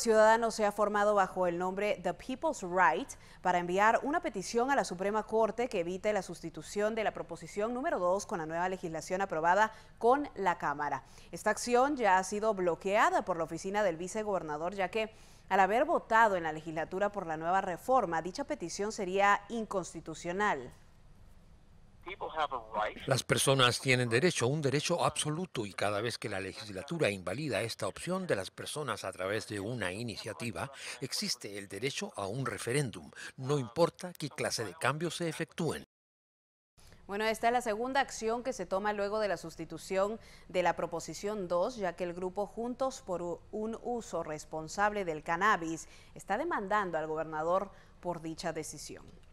Ciudadanos se ha formado bajo el nombre The People's Right para enviar una petición a la Suprema Corte que evite la sustitución de la proposición número 2 con la nueva legislación aprobada con la Cámara. Esta acción ya ha sido bloqueada por la oficina del vicegobernador ya que al haber votado en la legislatura por la nueva reforma, dicha petición sería inconstitucional. Las personas tienen derecho, un derecho absoluto, y cada vez que la legislatura invalida esta opción de las personas a través de una iniciativa, existe el derecho a un referéndum, no importa qué clase de cambios se efectúen. Bueno, esta es la segunda acción que se toma luego de la sustitución de la Proposición 2, ya que el grupo Juntos por un uso responsable del cannabis está demandando al gobernador por dicha decisión.